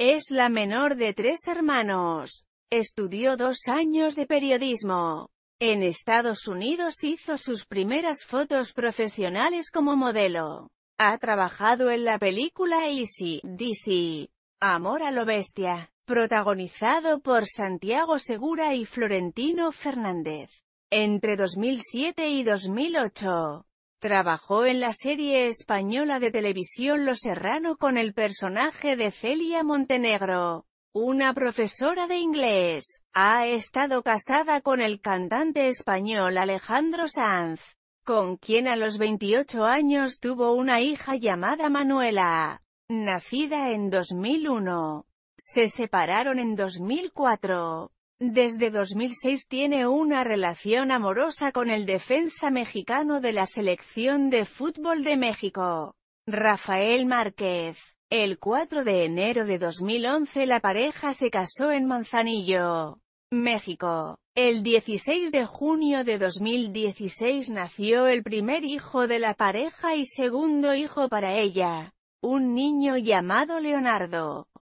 Es la menor de tres hermanos. Estudió dos años de periodismo. En Estados Unidos hizo sus primeras fotos profesionales como modelo. Ha trabajado en la película Easy, DC, Amor a lo Bestia, protagonizado por Santiago Segura y Florentino Fernández, entre 2007 y 2008. Trabajó en la serie española de televisión Lo Serrano con el personaje de Celia Montenegro, una profesora de inglés. Ha estado casada con el cantante español Alejandro Sanz, con quien a los 28 años tuvo una hija llamada Manuela, nacida en 2001. Se separaron en 2004. Desde 2006 tiene una relación amorosa con el defensa mexicano de la selección de fútbol de México, Rafael Márquez. El 4 de enero de 2011 la pareja se casó en Manzanillo, México. El 16 de junio de 2016 nació el primer hijo de la pareja y segundo hijo para ella, un niño llamado Leonardo.